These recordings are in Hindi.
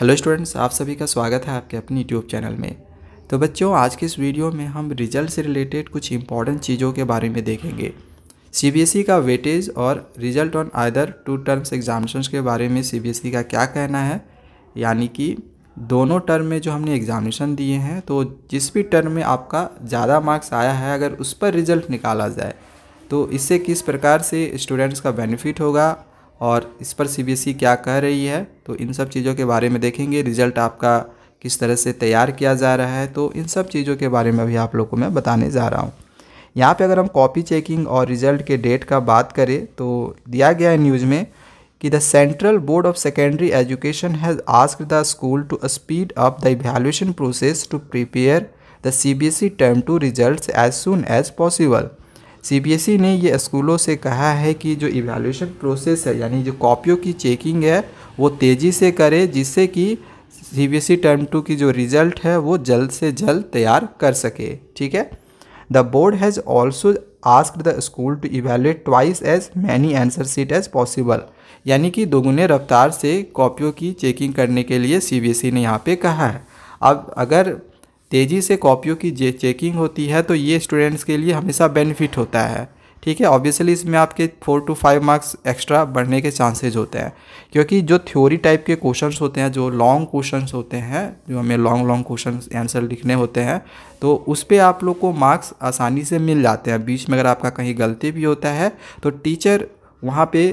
हेलो स्टूडेंट्स आप सभी का स्वागत है आपके अपने यूट्यूब चैनल में तो बच्चों आज के इस वीडियो में हम रिजल्ट से रिलेटेड कुछ इंपॉर्टेंट चीज़ों के बारे में देखेंगे सीबीएसई e का वेटेज और result on other two terms examination के बारे में सीबीएसई e का क्या कहना है यानी कि दोनों टर्म में जो हमने एग्ज़ामिनेशन दिए हैं तो जिस भी टर्म में आपका ज़्यादा मार्क्स आया है अगर उस पर रिज़ल्ट निकाला जाए तो इससे किस प्रकार से स्टूडेंट्स का बेनिफिट होगा और इस पर सीबीएसई e क्या कह रही है तो इन सब चीज़ों के बारे में देखेंगे रिजल्ट आपका किस तरह से तैयार किया जा रहा है तो इन सब चीज़ों के बारे में भी आप लोग को मैं बताने जा रहा हूँ यहाँ पे अगर हम कॉपी चेकिंग और रिजल्ट के डेट का बात करें तो दिया गया है न्यूज़ में कि the central board of secondary education has ask the school to speed up the evaluation process to prepare the C B S E term two result as soon as possible CBSE e ने ये स्कूलों से कहा है कि जो इवेल्यूशन प्रोसेस है यानी जो कॉपियों की चेकिंग है वो तेज़ी से करे जिससे कि C B S E term two की जो रिज़ल्ट है वो जल्द से जल्द तैयार कर सके ठीक है the board has also ask the school to evaluate twice as many answer sheet as possible यानी कि दोगुने रफ्तार से कॉपियों की चेकिंग करने के लिए सी बी एस ई ने यहाँ पर कहा है अब अगर तेज़ी से कॉपियों की चेकिंग होती है तो ये स्टूडेंट्स के लिए हमेशा बेनिफिट होता है ठीक है ऑब्वियसली इसमें आपके four two five marks extra बढ़ने के चांसेज होते हैं क्योंकि जो थ्योरी टाइप के क्वेश्चंस होते हैं जो लॉन्ग क्वेश्चंस होते हैं जो हमें लॉन्ग लॉन्ग क्वेश्चन आंसर लिखने होते हैं तो उस पर आप लोग को मार्क्स आसानी से मिल जाते हैं बीच में अगर आपका कहीं गलती भी होता है तो टीचर वहाँ पे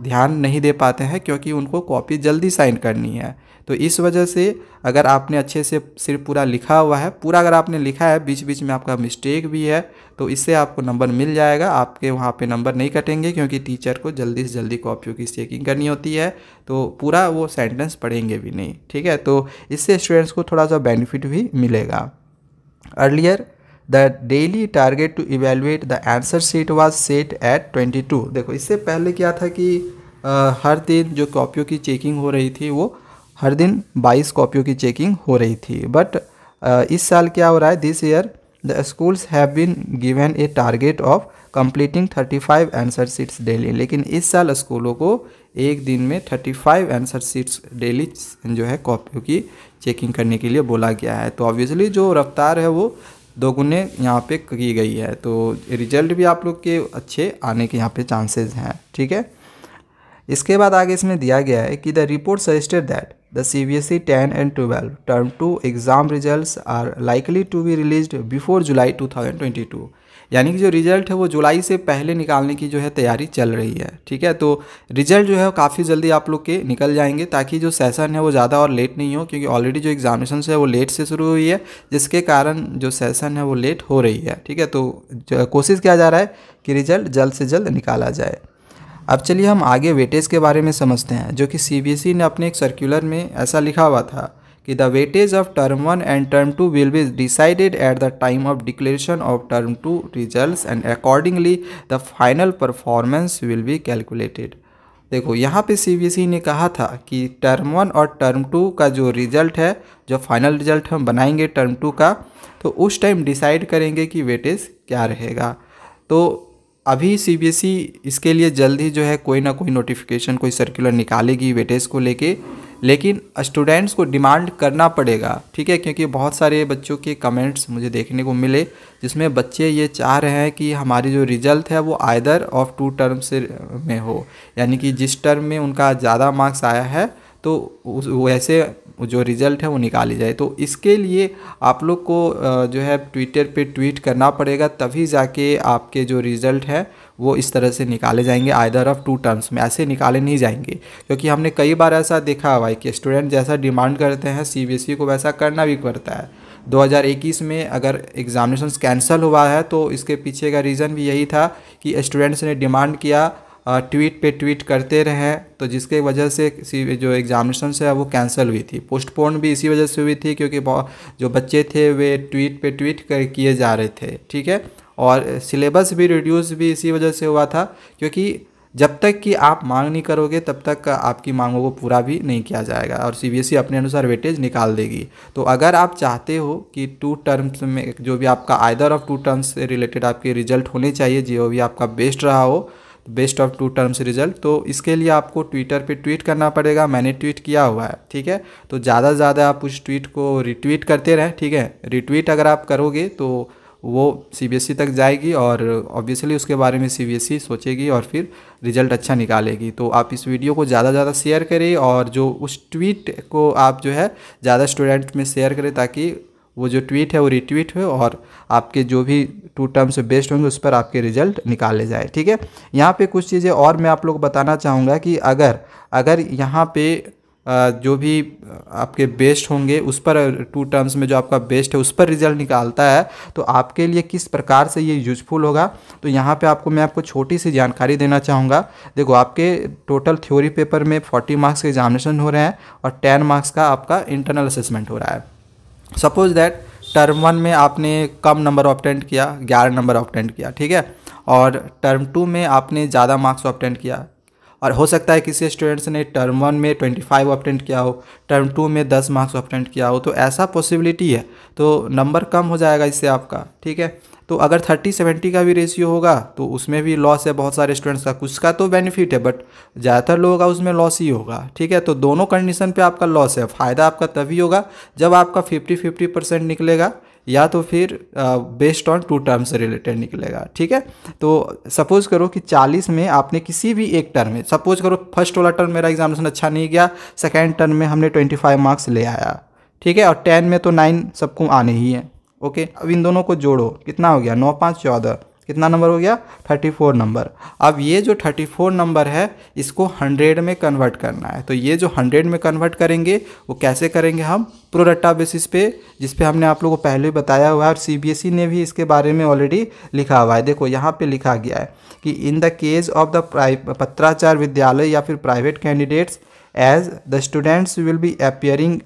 ध्यान नहीं दे पाते हैं क्योंकि उनको कॉपी जल्दी साइन करनी है तो इस वजह से अगर आपने अच्छे से सिर्फ पूरा लिखा हुआ है पूरा अगर आपने लिखा है बीच बीच में आपका मिस्टेक भी है तो इससे आपको नंबर मिल जाएगा आपके वहाँ पे नंबर नहीं कटेंगे क्योंकि टीचर को जल्दी से जल्दी कॉपियों की चेकिंग करनी होती है तो पूरा वो सेंटेंस पढ़ेंगे भी नहीं ठीक है तो इससे स्टूडेंट्स को थोड़ा सा बेनिफिट भी मिलेगा earlier the daily target to evaluate the answer sheet was set at 22 देखो इससे पहले क्या था कि आ, हर दिन जो कॉपियों की चेकिंग हो रही थी वो हर दिन 22 कॉपियों की चेकिंग हो रही थी बट इस साल क्या हो रहा है this year the schools have been given a target of completing 35 answer sheets daily लेकिन इस साल स्कूलों को एक दिन में 35 आंसर सीट्स डेली जो है कॉपियों की चेकिंग करने के लिए बोला गया है तो ऑब्वियसली जो रफ्तार है वो दोगुने यहाँ पे की गई है तो रिजल्ट भी आप लोग के अच्छे आने के यहाँ पे चांसेस हैं ठीक है इसके बाद आगे इसमें दिया गया है कि the report suggested that the C B S E ten and twelve term two exam result are likely to be release before July two thousand twenty two यानी कि जो रिज़ल्ट है वो जुलाई से पहले निकालने की जो है तैयारी चल रही है ठीक है तो रिज़ल्ट जो है काफ़ी जल्दी आप लोग के निकल जाएंगे ताकि जो सेसन है वो ज़्यादा और लेट नहीं हो क्योंकि ऑलरेडी जो एग्जामिनेशन है वो लेट से शुरू हुई है जिसके कारण जो सेसन है वो लेट हो रही है ठीक है तो कोशिश किया जा रहा है कि रिज़ल्ट जल्द से जल्द निकाला जाए अब चलिए हम आगे वेटेज के बारे में समझते हैं जो कि सी e ने अपने एक सर्कुलर में ऐसा लिखा हुआ था कि the weightage of term one and term two will be decided at the time of declaration of term two result and accordingly the final performance will be calculated देखो यहाँ पे सी ने कहा था कि टर्म वन और टर्म टू का जो रिजल्ट है जो फाइनल रिजल्ट हम बनाएंगे टर्म टू का तो उस टाइम डिसाइड करेंगे कि वेटेज क्या रहेगा तो अभी सी इसके लिए जल्द ही जो है कोई ना कोई नोटिफिकेशन कोई सर्कुलर निकालेगी वेटेज को लेके लेकिन स्टूडेंट्स को डिमांड करना पड़ेगा ठीक है क्योंकि बहुत सारे बच्चों के कमेंट्स मुझे देखने को मिले जिसमें बच्चे ये चाह रहे हैं कि हमारी जो रिज़ल्ट है वो आयदर ऑफ टू टर्म से में हो यानी कि जिस टर्म में उनका ज़्यादा मार्क्स आया है तो उस वैसे जो रिज़ल्ट है वो निकाली जाए तो इसके लिए आप लोग को जो है ट्विटर पे ट्वीट करना पड़ेगा तभी जाके आपके जो रिज़ल्ट है वो इस तरह से निकाले जाएंगे आइदर ऑफ टू टर्म्स में ऐसे निकाले नहीं जाएंगे क्योंकि हमने कई बार ऐसा देखा हुआ है कि स्टूडेंट जैसा डिमांड करते हैं सी e को वैसा करना भी पड़ता है 2021 में अगर एग्ज़ामिनेशन कैंसिल हुआ है तो इसके पीछे का रीज़न भी यही था कि स्टूडेंट्स ने डिमांड किया ट्वीट पे ट्वीट करते रहे तो जिसके वजह से जो एग्ज़ामिनेशन है वो कैंसिल हुई थी पोस्टपोन भी इसी वजह से हुई थी क्योंकि जो बच्चे थे वे ट्वीट पे ट्वीट कर किए जा रहे थे ठीक है और सिलेबस भी रिड्यूस भी इसी वजह से हुआ था क्योंकि जब तक कि आप मांग नहीं करोगे तब तक आपकी मांगों को पूरा भी नहीं किया जाएगा और सी e अपने अनुसार वेटेज निकाल देगी तो अगर आप चाहते हो कि टू टर्म्स में जो भी आपका आयदर ऑफ टू टर्म्स से रिलेटेड आपके रिजल्ट होने चाहिए जो भी आपका बेस्ट रहा हो best of two terms result तो इसके लिए आपको ट्विटर पे ट्वीट करना पड़ेगा मैंने ट्वीट किया हुआ है ठीक है तो ज़्यादा से ज़्यादा आप उस ट्वीट को रिट्वीट करते रहें ठीक है रिट्वीट अगर आप करोगे तो वो सी e तक जाएगी और ऑब्वियसली उसके बारे में सी e सोचेगी और फिर रिजल्ट अच्छा निकालेगी तो आप इस वीडियो को ज़्यादा से ज़्यादा शेयर करें और जो उस ट्वीट को आप जो है ज़्यादा स्टूडेंट में शेयर करें ताकि वो जो ट्वीट है वो रिट्वीट हुए और आपके जो भी टू टर्म्स बेस्ड होंगे उस पर आपके रिजल्ट निकाले जाए ठीक है यहाँ पे कुछ चीज़ें और मैं आप लोग बताना चाहूँगा कि अगर अगर यहाँ पे जो भी आपके बेस्ट होंगे उस पर टू टर्म्स में जो आपका बेस्ट है उस पर रिजल्ट निकालता है तो आपके लिए किस प्रकार से ये यूजफुल होगा तो यहाँ पे आपको मैं आपको छोटी सी जानकारी देना चाहूँगा देखो आपके टोटल थ्योरी पेपर में 40 मार्क्स के एग्जामिनेशन हो रहे हैं और 10 मार्क्स का आपका इंटरनल असेसमेंट हो रहा है सपोज दैट टर्म वन में आपने कम नंबर ऑप्टेंट किया ग्यारह नंबर ऑप्टेंट किया ठीक है और टर्म टू में आपने ज़्यादा मार्क्स ऑप्टेंट किया और हो सकता है किसी स्टूडेंट्स ने टर्म वन में ट्वेंटी फाइव ऑप्टेंट किया हो टर्म टू में दस मार्क्स ऑप्टेंट किया हो तो ऐसा पॉसिबिलिटी है तो नंबर कम हो जाएगा इससे आपका ठीक है तो अगर थर्टी सेवेंटी का भी रेशियो होगा तो उसमें भी लॉस है बहुत सारे स्टूडेंट्स का कुछ का तो बेनिफिट है बट ज़्यादातर लोगों का उसमें लॉस ही होगा ठीक है तो दोनों कंडीशन पे आपका लॉस है फ़ायदा आपका तभी होगा जब आपका फिफ्टी फिफ्टी परसेंट निकलेगा या तो फिर बेस्ड ऑन टू टर्म से रिलेटेड निकलेगा ठीक है तो सपोज़ करो कि 40 में आपने किसी भी एक टर्म में सपोज़ करो फर्स्ट वाला टर्म मेरा एग्जामिनेशन अच्छा नहीं गया सेकेंड टर्म में हमने 25 मार्क्स ले आया ठीक है और 10 में तो 9 सबको आने ही हैं ओके अब इन दोनों को जोड़ो कितना हो गया नौ पाँच चौदह कितना नंबर हो गया थर्टी फोर नंबर अब ये जो थर्टी फोर नंबर है इसको हंड्रेड में कन्वर्ट करना है तो ये जो हंड्रेड में कन्वर्ट करेंगे वो कैसे करेंगे हम प्रोडक्टा बेसिस पे जिस पे हमने आप लोगों को पहले बताया हुआ है और सी e ने भी इसके बारे में ऑलरेडी लिखा हुआ है देखो यहाँ पे लिखा गया है कि in the case of the पत्राचार विद्यालय या फिर private candidates as the students will be appearing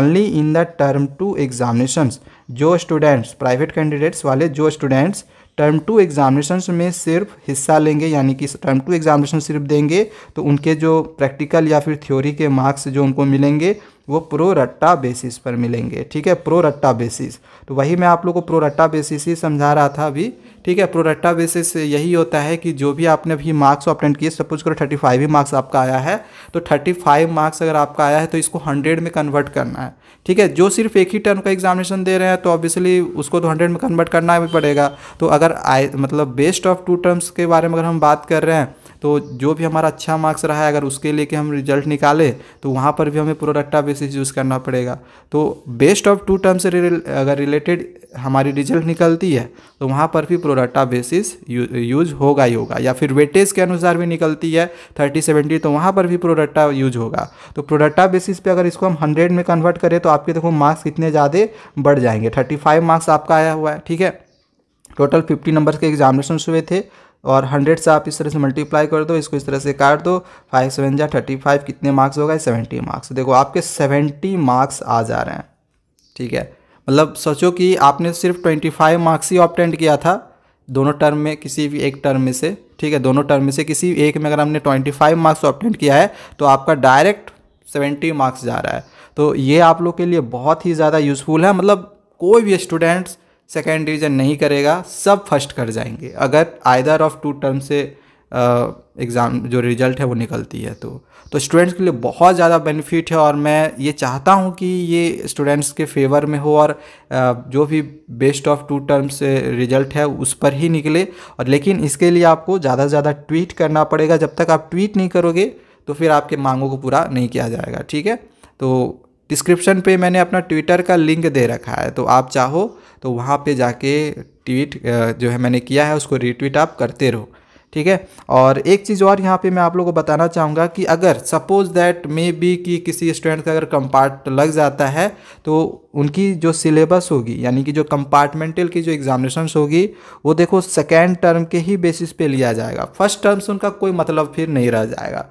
only in the term two examination जो स्टूडेंट्स प्राइवेट कैंडिडेट्स वाले जो स्टूडेंट्स टर्म टू एग्जामिनेशन में सिर्फ हिस्सा लेंगे यानी कि टर्म टू एग्जामिनेशन सिर्फ देंगे तो उनके जो प्रैक्टिकल या फिर थ्योरी के मार्क्स जो उनको मिलेंगे वो प्रो रट्टा बेसिस पर मिलेंगे ठीक है प्रो रट्टा बेसिस तो वही मैं आप लोग को प्रो रट्टा बेसिस ही समझा रहा था अभी ठीक है प्रो रट्टा बेसिस यही होता है कि जो भी आपने अभी मार्क्स अपटेंड किए सपोज करो थर्टी फाइव ही मार्क्स आपका आया है तो थर्टी फाइव मार्क्स अगर आपका आया है तो इसको हंड्रेड में कन्वर्ट करना है ठीक है जो सिर्फ एक ही टर्म का एग्जामिनेशन दे रहे हैं तो ऑब्वियसली उसको तो हंड्रेड में कन्वर्ट करना भी पड़ेगा तो अगर आई मतलब बेस्ट ऑफ टू टर्म्स के बारे में अगर हम बात कर रहे हैं तो जो भी हमारा अच्छा मार्क्स रहा है अगर उसके लेके हम रिजल्ट निकाले तो वहाँ पर भी हमें प्रोडक्टा बेसिस यूज़ करना पड़ेगा तो बेस्ट ऑफ टू टर्म्स अगर रिलेटेड हमारी रिजल्ट निकलती है तो वहाँ पर भी प्रोडक्टा बेसिस यूज होगा ही होगा या फिर वेटेज के अनुसार भी निकलती है थर्टी सेवेंटी तो वहाँ पर भी प्रोडक्टा यूज होगा तो प्रोडक्टा बेसिस पे अगर इसको हम हंड्रेड में कन्वर्ट करें तो आपके देखो मार्क्स कितने ज़्यादा बढ़ जाएंगे थर्टी फाइव मार्क्स आपका आया हुआ है ठीक है टोटल फिफ्टी नंबर्स के एग्जामिनेशन हुए थे और हंड्रेड से आप इस तरह से मल्टीप्लाई कर दो इसको इस तरह से काट दो फाइव सेवन जा थर्टी फाइव कितने मार्क्स होगा सेवेंटी मार्क्स देखो आपके सेवेंटी मार्क्स आ जा रहे हैं ठीक है मतलब सोचो कि आपने सिर्फ ट्वेंटी फाइव मार्क्स ही ऑप्टेंट किया था दोनों टर्म में किसी भी एक टर्म में से ठीक है दोनों टर्म में से किसी एक में अगर हमने ट्वेंटी फाइव मार्क्स ऑप्टेंट किया है तो आपका डायरेक्ट सेवेंटी मार्क्स जा रहा है तो ये आप लोग के लिए बहुत ही ज़्यादा यूज़फुल है मतलब कोई भी स्टूडेंट्स सेकेंड डिवीज़न नहीं करेगा सब फर्स्ट कर जाएंगे अगर आयदर ऑफ टू टर्म से एग्ज़ाम जो रिज़ल्ट है वो निकलती है तो तो स्टूडेंट्स के लिए बहुत ज़्यादा बेनिफिट है और मैं ये चाहता हूँ कि ये स्टूडेंट्स के फेवर में हो और जो भी best of two terms result है उस पर ही निकले और लेकिन इसके लिए आपको ज़्यादा से ज़्यादा ट्वीट करना पड़ेगा जब तक आप ट्वीट नहीं करोगे तो फिर आपके मांगों को पूरा नहीं किया जाएगा ठीक है तो डिस्क्रिप्शन पे मैंने अपना ट्विटर का लिंक दे रखा है तो आप चाहो तो वहाँ पे जाके ट्वीट जो है मैंने किया है उसको रीट्वीट आप करते रहो ठीक है और एक चीज़ और यहाँ पे मैं आप लोगों को बताना चाहूँगा कि अगर सपोज़ दैट मे बी कि किसी स्टूडेंट का अगर कंपार्ट लग जाता है तो उनकी जो सिलेबस होगी यानी कि जो कंपार्टमेंटल की जो एग्जामिनेशंस होगी वो देखो सेकेंड टर्म के ही बेसिस पे लिया जाएगा फर्स्ट टर्म से उनका कोई मतलब फिर नहीं रह जाएगा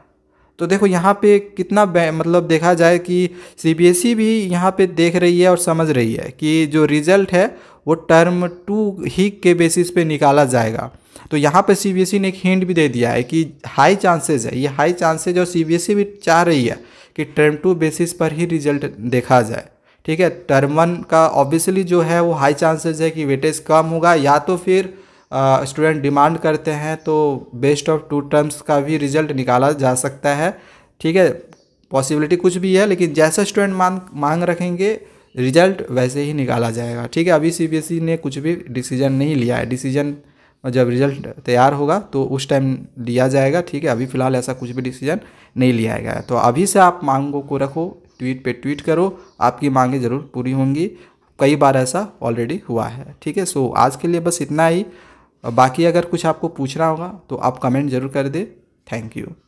तो देखो यहाँ पे कितना मतलब देखा जाए कि सीबीएसई e भी यहाँ पे देख रही है और समझ रही है कि जो रिज़ल्ट है वो टर्म टू ही के बेसिस पे निकाला जाएगा तो यहाँ पे सीबीएसई e ने एक हिंट भी दे दिया है कि हाई चांसेस है ये हाई चांसेज और सीबीएसई e भी चाह रही है कि टर्म टू बेसिस पर ही रिजल्ट देखा जाए ठीक है टर्म वन का ऑब्वियसली जो है वो हाई चांसेज है कि वेटेज कम होगा या तो फिर स्टूडेंट डिमांड करते हैं तो बेस्ट ऑफ टू टर्म्स का भी रिजल्ट निकाला जा सकता है ठीक है पॉसिबिलिटी कुछ भी है लेकिन जैसा स्टूडेंट मांग मांग रखेंगे रिजल्ट वैसे ही निकाला जाएगा ठीक है अभी सीबीएसई e ने कुछ भी डिसीजन नहीं लिया है डिसीजन जब रिजल्ट तैयार होगा तो उस टाइम लिया जाएगा ठीक है अभी फ़िलहाल ऐसा कुछ भी डिसीजन नहीं लिया गया तो अभी से आप मांगों को रखो ट्वीट पे ट्वीट करो आपकी मांगें ज़रूर पूरी होंगी कई बार ऐसा ऑलरेडी हुआ है ठीक है सो आज के लिए बस इतना ही और बाकी अगर कुछ आपको पूछना होगा तो आप कमेंट ज़रूर कर दे थैंक यू